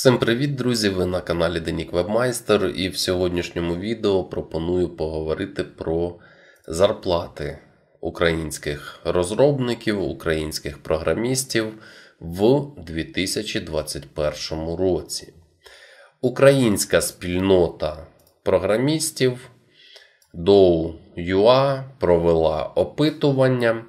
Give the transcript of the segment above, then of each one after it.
Всім привіт, друзі! Ви на каналі Денік Вебмайстер і в сьогоднішньому відео пропоную поговорити про зарплати українських розробників, українських програмістів в 2021 році. Українська спільнота програмістів до провела опитування.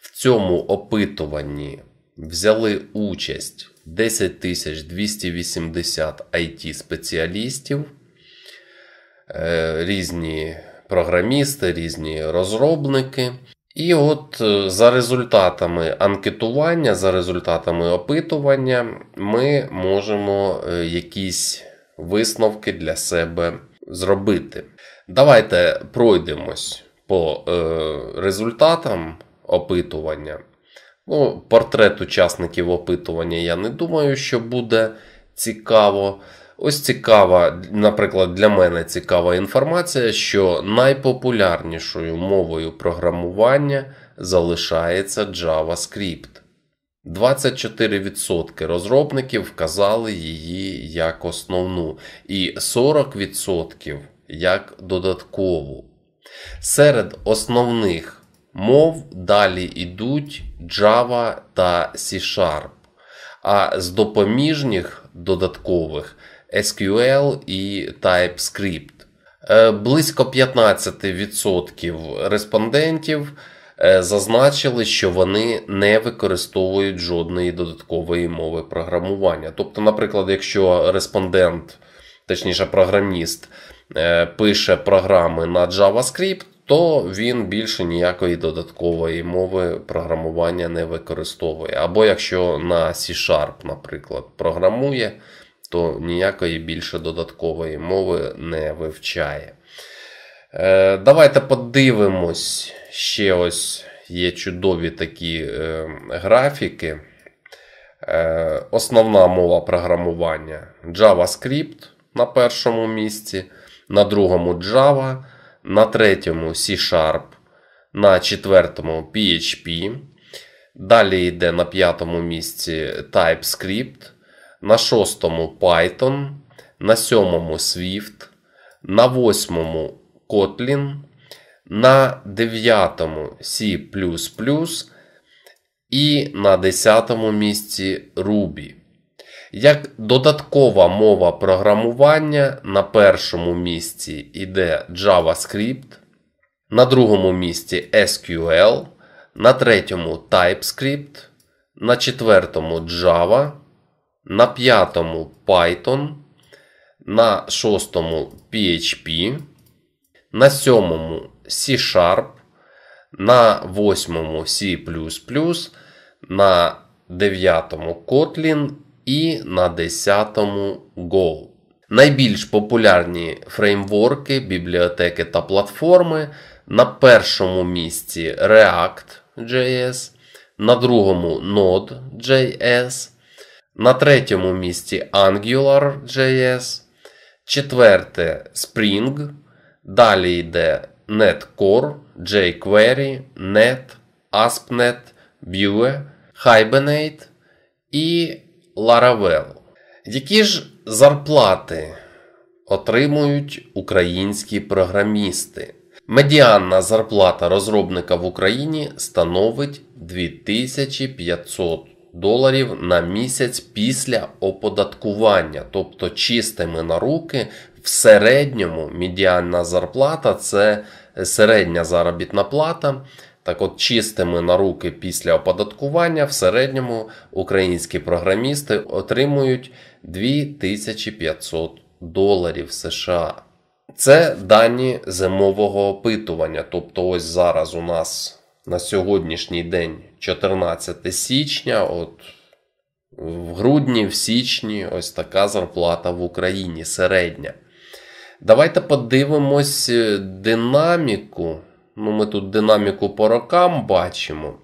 В цьому опитуванні взяли участь 10280 it спеціалістів, е, різні програмісти, різні розробники. І от е, за результатами анкетування, за результатами опитування, ми можемо е, якісь висновки для себе зробити. Давайте пройдемось по результатам опитування. Ну, Портрет учасників опитування, я не думаю, що буде цікаво. Ось цікава, наприклад, для мене цікава інформація, що найпопулярнішою мовою програмування залишається JavaScript. 24% розробників вказали її як основну, і 40% як додаткову. Серед основних мов далі йдуть Java та C-Sharp, а з допоміжніх додаткових SQL і TypeScript. Е, близько 15% респондентів е, зазначили, що вони не використовують жодної додаткової мови програмування. Тобто, наприклад, якщо респондент, точніше програміст, е, пише програми на JavaScript, то він більше ніякої додаткової мови програмування не використовує. Або якщо на C-Sharp, наприклад, програмує, то ніякої більше додаткової мови не вивчає. Е, давайте подивимось, ще ось є чудові такі е, графіки. Е, основна мова програмування JavaScript на першому місці, на другому Java на третьому C-Sharp, на четвертому PHP. Далі йде на п'ятому місці TypeScript, на шостому Python, на сьомому Swift, на восьмому Kotlin, на дев'ятому C. І на десятому місці Ruby. Як додаткова мова програмування на першому місці йде JavaScript, на другому місці SQL, на третьому TypeScript, на четвертому Java, на п'ятому Python, на шостому PHP, на сьомому C-Sharp, на восьмому C++, на дев'ятому Kotlin і на 10 Go. Найбільш популярні фреймворки, бібліотеки та платформи. На першому місці React.js, на другому Node.js, на третьому місці Angular.js, четверте Spring. Далі йде Netcore, jQuery, Net, AspNet, Vue, Hibernate і Laravel. Які ж зарплати отримують українські програмісти? Медіанна зарплата розробника в Україні становить 2500 доларів на місяць після оподаткування, тобто чистими на руки. В середньому медіальна зарплата це середня заробітна плата так от чистими на руки після оподаткування в середньому українські програмісти отримують 2500 доларів США. Це дані зимового опитування. Тобто, ось зараз у нас на сьогоднішній день 14 січня, от в грудні, в січні, ось така зарплата в Україні середня. Давайте подивимось е, динаміку. Ну, Ми тут динаміку по рокам бачимо.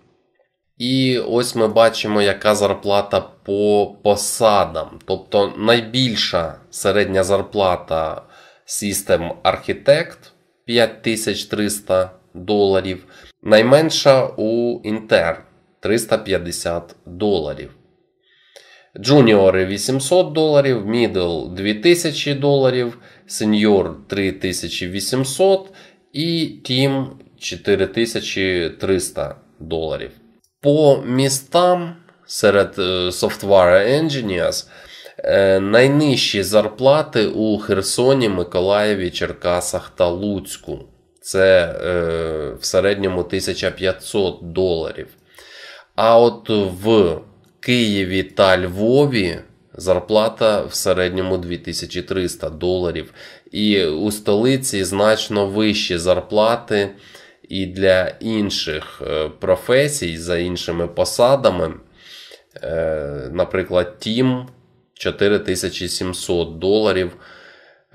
І ось ми бачимо, яка зарплата по посадам. Тобто найбільша середня зарплата System Architect 5300 доларів. Найменша у Inter 350 доларів. Джуніори 800 доларів, мідл 2000 доларів, сеньор 3800 і Team 4300 доларів. По містам серед е, Software Engineers е, найнижчі зарплати у Херсоні, Миколаєві, Черкасах та Луцьку. Це е, в середньому 1500 доларів. А от в Києві та Львові Зарплата в середньому 2300 доларів. І у столиці значно вищі зарплати і для інших е, професій за іншими посадами. Е, наприклад, Тім 4700 доларів,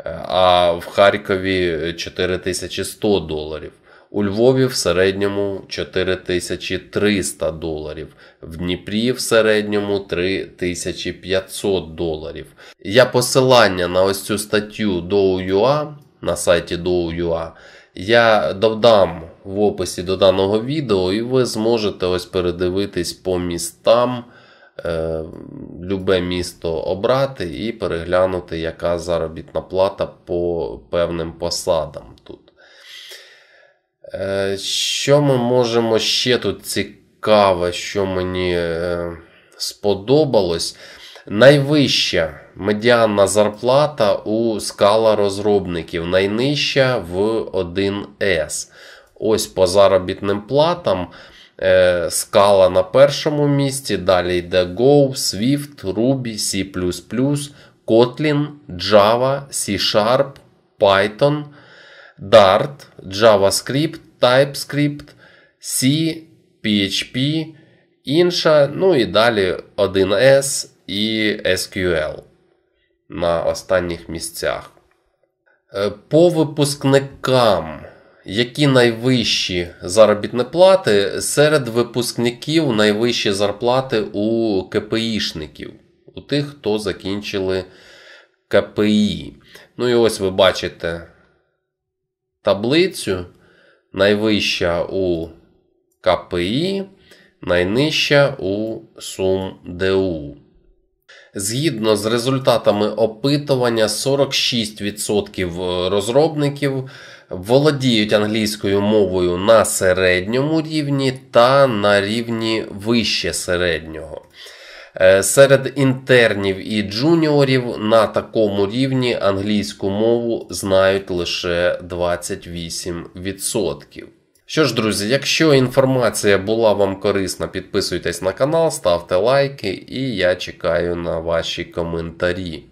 е, а в Харкові 4100 доларів. У Львові в середньому 4300 доларів, в Дніпрі в середньому 3500 доларів. Я посилання на ось цю статтю DOUA на сайті DOUA я додам в описі до даного відео, і ви зможете ось передивитись по містам. Е, любе місто обрати і переглянути, яка заробітна плата по певним посадам тут. Е, що ми можемо ще тут цікаве, що мені е, сподобалось? Найвища медіанна зарплата у скала розробників, найнижча в 1С. Ось по заробітним платам. Е, скала на першому місці. Далі йде Go, Swift, Ruby, C, Kotlin, Java, C Sharp, Python. Dart, JavaScript, TypeScript, C, PHP, інша. Ну і далі 1С і SQL на останніх місцях. Е, по випускникам, які найвищі заробітні плати, серед випускників найвищі зарплати у КПІшників, у тих, хто закінчили КПІ. Ну і ось ви бачите таблицю. Найвища у КПІ, найнижча у СумДУ. Згідно з результатами опитування, 46% розробників володіють англійською мовою на середньому рівні та на рівні вище середнього. Е, серед інтернів і джуніорів на такому рівні англійську мову знають лише 28%. Що ж, друзі, якщо інформація була вам корисна, підписуйтесь на канал, ставте лайки, і я чекаю на ваші коментарі.